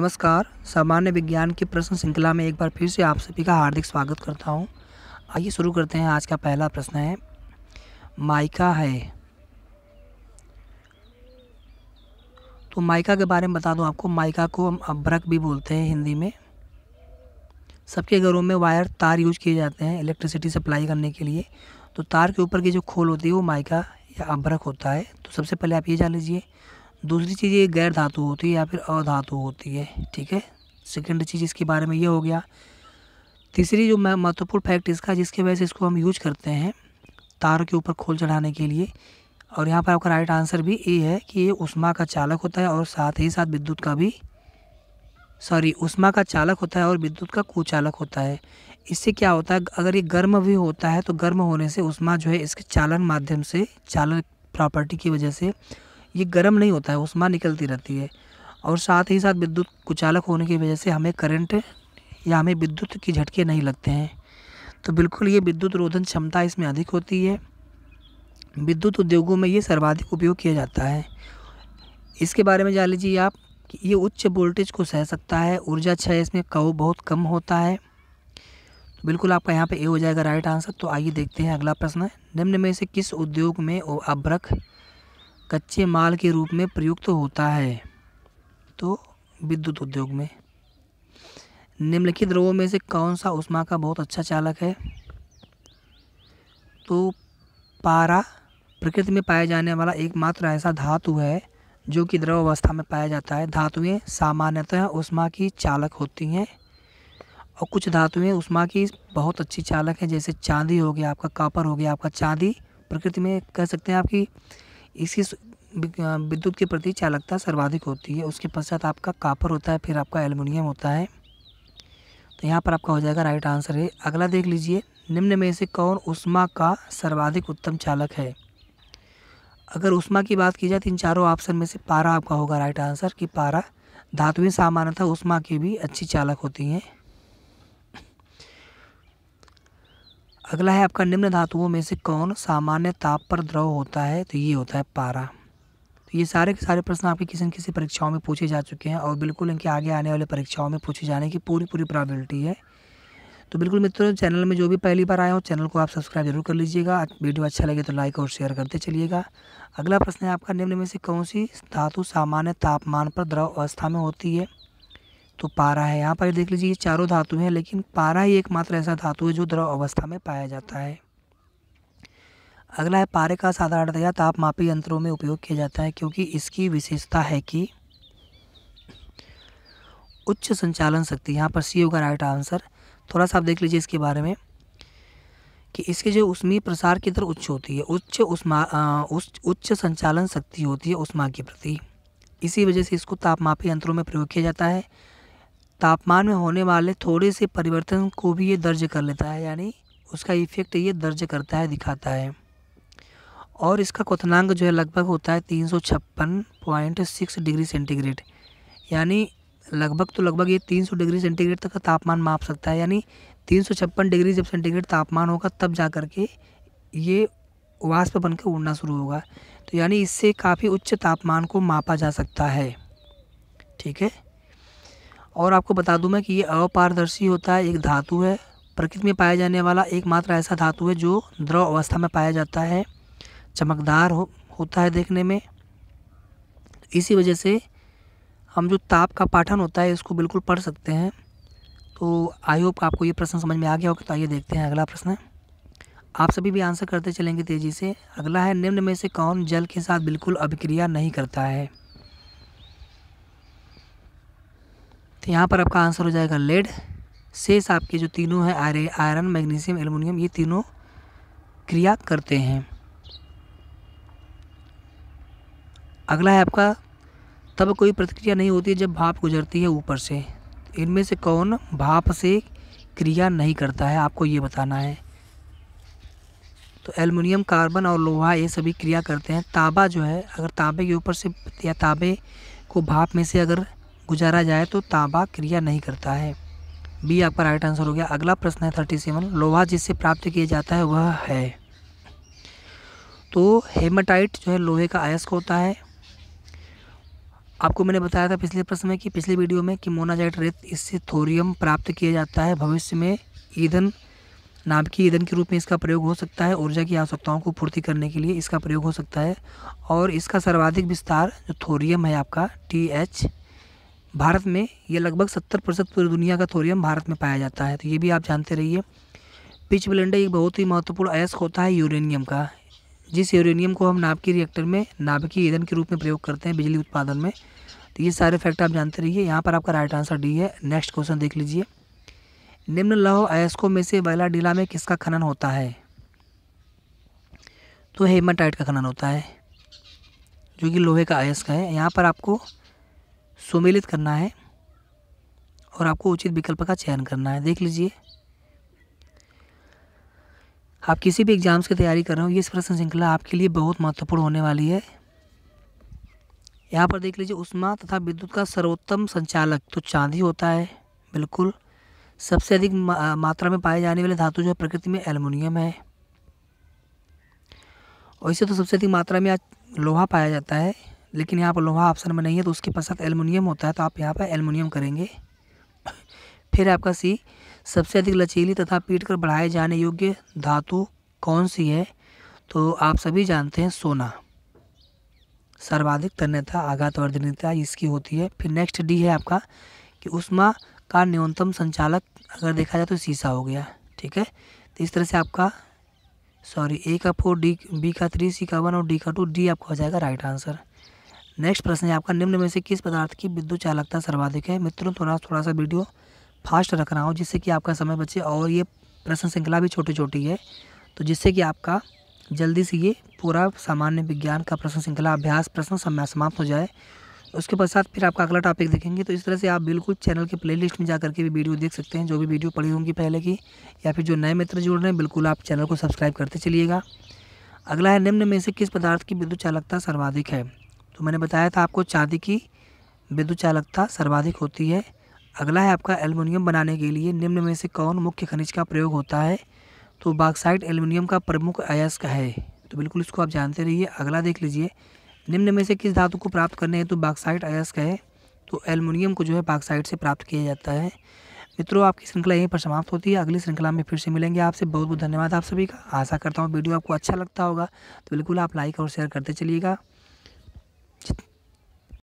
नमस्कार सामान्य विज्ञान की प्रश्न श्रृंखला में एक बार फिर से आप सभी का हार्दिक स्वागत करता हूं। आइए शुरू करते हैं आज का पहला प्रश्न है माइका है तो माइका के बारे में बता दूं आपको माइका को हम अभ्रक भी बोलते हैं हिंदी में सबके घरों में वायर तार यूज किए जाते हैं इलेक्ट्रिसिटी सप्लाई करने के लिए तो तार के ऊपर की जो खोल होती है वो माइका या अभ्रक होता है तो सबसे पहले आप ये जान लीजिए दूसरी चीज़ ये गैर धातु होती है या फिर अधातु होती है ठीक है सेकेंड चीज़ इसके बारे में ये हो गया तीसरी जो महत्वपूर्ण फैक्ट इसका जिसकी वजह से इसको हम यूज करते हैं तार के ऊपर खोल चढ़ाने के लिए और यहाँ पर आपका राइट आंसर भी ये है कि ये उष्मा का चालक होता है और साथ ही साथ विद्युत का भी सॉरी उष्मा का चालक होता है और विद्युत का कुचालक होता है इससे क्या होता है अगर ये गर्म भी होता है तो गर्म होने से उष्मा जो है इसके चालन माध्यम से चालन प्रॉपर्टी की वजह से ये गर्म नहीं होता है उष्मा निकलती रहती है और साथ ही साथ विद्युत कुचालक होने की वजह से हमें करंट या हमें विद्युत की झटके नहीं लगते हैं तो बिल्कुल ये विद्युत रोधन क्षमता इसमें अधिक होती है विद्युत उद्योगों में ये सर्वाधिक उपयोग किया जाता है इसके बारे में जान लीजिए आप कि ये उच्च वोल्टेज को सह सकता है ऊर्जा क्षय इसमें कव बहुत कम होता है तो बिल्कुल आपका यहाँ पे ए हो जाएगा राइट आंसर तो आइए देखते हैं अगला प्रश्न निम्न में से किस उद्योग में अभ्रक कच्चे माल के रूप में प्रयुक्त होता है तो विद्युत उद्योग में निम्नलिखित द्रवों में से कौन सा उष्मा का बहुत अच्छा चालक है तो पारा प्रकृति में पाया जाने वाला एकमात्र ऐसा धातु है जो कि द्रव अवस्था में पाया जाता है धातुएं सामान्यतः उष्मा की चालक होती हैं और कुछ धातुएं उष्मा की बहुत अच्छी चालक हैं जैसे चांदी हो गया आपका कापर हो गया आपका चांदी प्रकृति में कह सकते हैं आपकी इसी विद्युत के प्रति चालकता सर्वाधिक होती है उसके पश्चात आपका कापर होता है फिर आपका एल्युमिनियम होता है तो यहाँ पर आपका हो जाएगा राइट आंसर है अगला देख लीजिए निम्न में से कौन उष्मा का सर्वाधिक उत्तम चालक है अगर उष्मा की बात की जाए तो इन चारों ऑप्शन में से पारा आपका होगा राइट आंसर कि पारा धातुएं सामान्यतः उष्मा की भी अच्छी चालक होती हैं अगला है आपका निम्न धातुओं में से कौन सामान्य ताप पर द्रव होता है तो ये होता है पारा तो ये सारे के सारे प्रश्न आपके किसी न किसी परीक्षाओं में पूछे जा चुके हैं और बिल्कुल इनके आगे आने वाले परीक्षाओं में पूछे जाने की पूरी पूरी प्रॉबिलिटी है तो बिल्कुल मित्रों चैनल में जो भी पहली बार आए हो चैनल को आप सब्सक्राइब जरूर कर लीजिएगा वीडियो अच्छा लगे तो लाइक और शेयर करते चलिएगा अगला प्रश्न है आपका निम्न में से कौन सी धातु सामान्य तापमान पर द्रव अवस्था में होती है तो पारा है यहाँ पर देख लीजिए ये चारों धातु हैं लेकिन पारा ही एकमात्र ऐसा धातु है जो द्रव अवस्था में पाया जाता है अगला है पारे का साधारणतया तापमापी यंत्रों में उपयोग किया जाता है क्योंकि इसकी विशेषता है कि उच्च संचालन शक्ति यहाँ पर सी होगा राइट आंसर थोड़ा सा आप देख लीजिए इसके बारे में कि इसके जो उष्मीय प्रसार की दर उच्च होती है उच्च उष्मा उच्च संचालन शक्ति होती है उष्मा के प्रति इसी वजह से इसको तापमापी यंत्रों में प्रयोग किया जाता है तापमान में होने वाले थोड़े से परिवर्तन को भी ये दर्ज कर लेता है यानी उसका इफ़ेक्ट ये दर्ज करता है दिखाता है और इसका क्वनांक जो है लगभग होता है तीन सौ छप्पन पॉइंट सिक्स डिग्री सेंटीग्रेड यानी लगभग तो लगभग ये तीन सौ डिग्री सेंटीग्रेड तक का तापमान माप सकता है यानी तीन सौ छप्पन डिग्री जब सेंटीग्रेड तापमान होगा तब जा कर के ये वाष्प बनकर उड़ना शुरू होगा तो यानी इससे काफ़ी उच्च तापमान को मापा जा सकता है ठीक है और आपको बता दूं मैं कि ये अपारदर्शी होता है एक धातु है प्रकृति में पाया जाने वाला एकमात्र ऐसा धातु है जो द्रव अवस्था में पाया जाता है चमकदार हो होता है देखने में इसी वजह से हम जो ताप का पाठन होता है इसको बिल्कुल पढ़ सकते हैं तो आई होप आपको ये प्रश्न समझ में आ गया होगा तो आइए देखते हैं अगला प्रश्न आप सभी भी आंसर करते चलेंगे तेज़ी से अगला है निम्न में से कौन जल के साथ बिल्कुल अभिक्रिया नहीं करता है तो यहाँ पर आपका आंसर हो जाएगा लेड शेष आपके जो तीनों हैं आयरे आयरन मैग्नीशियम एल्युमिनियम ये तीनों क्रिया करते हैं अगला है आपका तब कोई प्रतिक्रिया नहीं होती जब भाप गुजरती है ऊपर से इनमें से कौन भाप से क्रिया नहीं करता है आपको ये बताना है तो एलमिनियम कार्बन और लोहा ये सभी क्रिया करते हैं ताबा जो है अगर ताबे के ऊपर से या ताबे को भाप में से अगर गुजारा जाए तो तांबा क्रिया नहीं करता है बी आपका राइट आंसर हो गया अगला प्रश्न है थर्टी सेवन लोहा जिससे प्राप्त किया जाता है वह है तो हेमाटाइट जो है लोहे का अयस्क होता है आपको मैंने बताया था पिछले प्रश्न में कि पिछले वीडियो में कि मोनाजाइट रेत इससे थोरियम प्राप्त किया जाता है भविष्य में ईंधन की ईंधन के रूप में इसका प्रयोग हो सकता है ऊर्जा की आवश्यकताओं को पूर्ति करने के लिए इसका प्रयोग हो सकता है और इसका सर्वाधिक विस्तार जो थोरियम है आपका टी एच भारत में यह लगभग सत्तर प्रतिशत पूरी दुनिया का थोरियम भारत में पाया जाता है तो ये भी आप जानते रहिए पिच ब्लेंडर एक बहुत ही महत्वपूर्ण अयस्क होता है यूरेनियम का जिस यूरेनियम को हम नाभिकीय रिएक्टर में नाभिकीय ईंधन के रूप में प्रयोग करते हैं बिजली उत्पादन में तो ये सारे फैक्ट आप जानते रहिए यहाँ पर आपका राइट आंसर डी है नेक्स्ट क्वेश्चन देख लीजिए निम्न लौह अयस्कों में से डीला में किसका खनन होता है तो हेमाटाइट का खनन होता है जो कि लोहे का अयस्क है यहाँ पर आपको सुमेलित करना है और आपको उचित विकल्प का चयन करना है देख लीजिए आप किसी भी एग्ज़ाम्स की तैयारी कर रहे हो ये प्रश्न श्रृंखला आपके लिए बहुत महत्वपूर्ण होने वाली है यहाँ पर देख लीजिए उष्मा तथा विद्युत का सर्वोत्तम संचालक तो चांदी होता है बिल्कुल सबसे अधिक मात्रा में पाए जाने वाले धातु जो है प्रकृति में एल्युमिनियम है और इसे तो सबसे अधिक मात्रा में आज लोहा पाया जाता है लेकिन यहाँ पर लोहा ऑप्शन में नहीं है तो उसके पश्चात एलमिनियम होता है तो आप यहाँ पर एलमिनियम करेंगे फिर आपका सी सबसे अधिक लचीली तथा पीट कर बढ़ाए जाने योग्य धातु कौन सी है तो आप सभी जानते हैं सोना सर्वाधिक तन्यता आघात वर्धनता इसकी होती है फिर नेक्स्ट डी है आपका कि उष्मा का न्यूनतम संचालक अगर देखा जाए तो शीशा हो गया ठीक है तो इस तरह से आपका सॉरी ए का फोर डी बी का थ्री सी का वन और डी का टू डी आपका हो जाएगा राइट आंसर नेक्स्ट प्रश्न है आपका निम्न में से किस पदार्थ की विद्युत चालकता सर्वाधिक है मित्रों थोड़ा तो थोड़ा सा वीडियो फास्ट रख रहा हूँ जिससे कि आपका समय बचे और ये प्रश्न श्रृंखला भी छोटी छोटी है तो जिससे कि आपका जल्दी से ये पूरा सामान्य विज्ञान का प्रश्न श्रृंखला अभ्यास प्रश्न समाप्त हो जाए उसके पश्चात फिर आपका अगला टॉपिक देखेंगे तो इस तरह से आप बिल्कुल चैनल के प्लेलिस्ट में जा करके भी वीडियो देख सकते हैं जो भी वीडियो पड़ी होंगी पहले की या फिर जो नए मित्र जुड़ रहे हैं बिल्कुल आप चैनल को सब्सक्राइब करते चलिएगा अगला है निम्न में से किस पदार्थ की विद्युत चालकता सर्वाधिक है तो मैंने बताया था आपको चांदी की विद्युत चालकता सर्वाधिक होती है अगला है आपका एल्युमिनियम बनाने के लिए निम्न में से कौन मुख्य खनिज का प्रयोग होता है तो बाक्साइड एल्युमिनियम का प्रमुख अयस्क है तो बिल्कुल इसको आप जानते रहिए अगला देख लीजिए निम्न में से किस धातु को प्राप्त करने हैं तो बाक्साइड अयस्क है तो एल्युमिनियम को जो है बाक्साइड से प्राप्त किया जाता है मित्रों आपकी श्रृंखला यहीं पर समाप्त होती है अगली श्रृंखला में फिर से मिलेंगे आपसे बहुत बहुत धन्यवाद आप सभी का आशा करता हूँ वीडियो आपको अच्छा लगता होगा तो बिल्कुल आप लाइक और शेयर करते चलिएगा